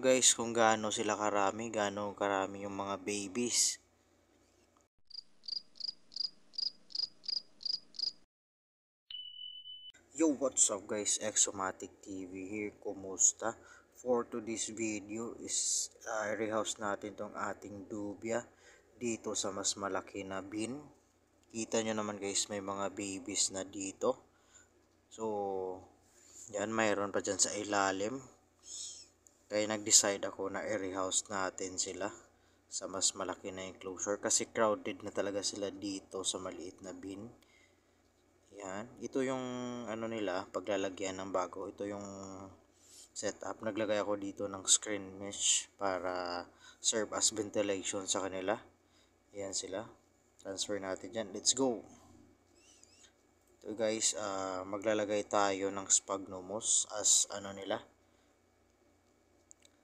guys kung gaano sila karami, gaano karami yung mga babies. Yo, what's up guys? Exomatic TV here. Kumusta? For today's video is uh, rehouse natin tong ating dubia dito sa mas malaki na bin. Kita nyo naman guys, may mga babies na dito. So, yan, mayroon pa dyan sa ilalim kaya nag-decide ako na i-rehouse natin sila sa mas malaki na enclosure kasi crowded na talaga sila dito sa maliit na bin. Yan. Ito yung ano nila, paglalagyan ng bago. Ito yung setup. Naglagay ako dito ng screen mesh para serve as ventilation sa kanila. Yan sila. Transfer natin dyan. Let's go! So guys, uh, maglalagay tayo ng sphagnumos as ano nila,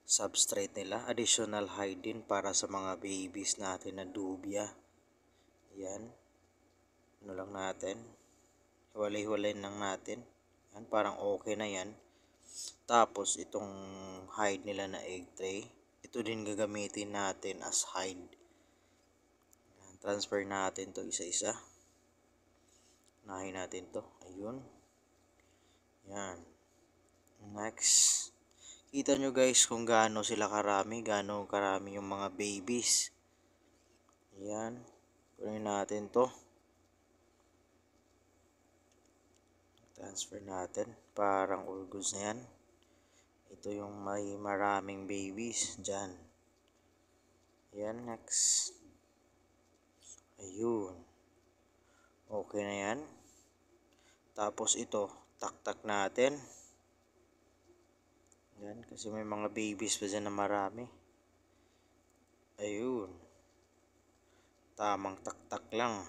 substrate nila, additional hiding para sa mga babies natin na dubia Yan. Ano lang natin. Hiwalay-hiwalay lang natin. Yan, parang okay na yan. Tapos, itong hide nila na egg tray, ito din gagamitin natin as hide. Yan, transfer natin to isa-isa. Nahin natin to. Ayun. Yan. Next Kita nyo guys kung gaano sila karami, gaano karami yung mga babies. Ayan. Kunin natin to. Transfer natin. Parang all na yan. Ito yung may maraming babies. Diyan. Ayan, next. Ayun. Okay na yan. Tapos ito, taktak natin. Yan, kasi may mga babies pa dyan na marami. Ayun. Tamang taktak lang.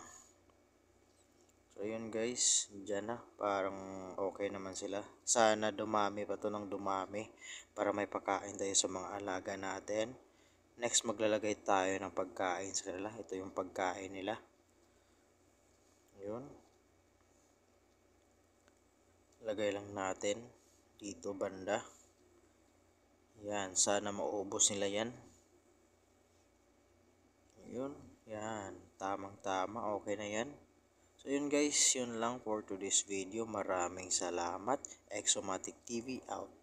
So, ayun guys. Diyan na. Parang okay naman sila. Sana dumami pa to ng dumami para may pakain tayo sa mga alaga natin. Next, maglalagay tayo ng pagkain sa kanila. Ito yung pagkain nila. Ayun. Lagay lang natin dito banda. Yan, sana maubos nila yan. Yun, yan. Tamang-tama, okay na yan. So yun guys, yun lang for today's video. Maraming salamat. Exomatic TV out.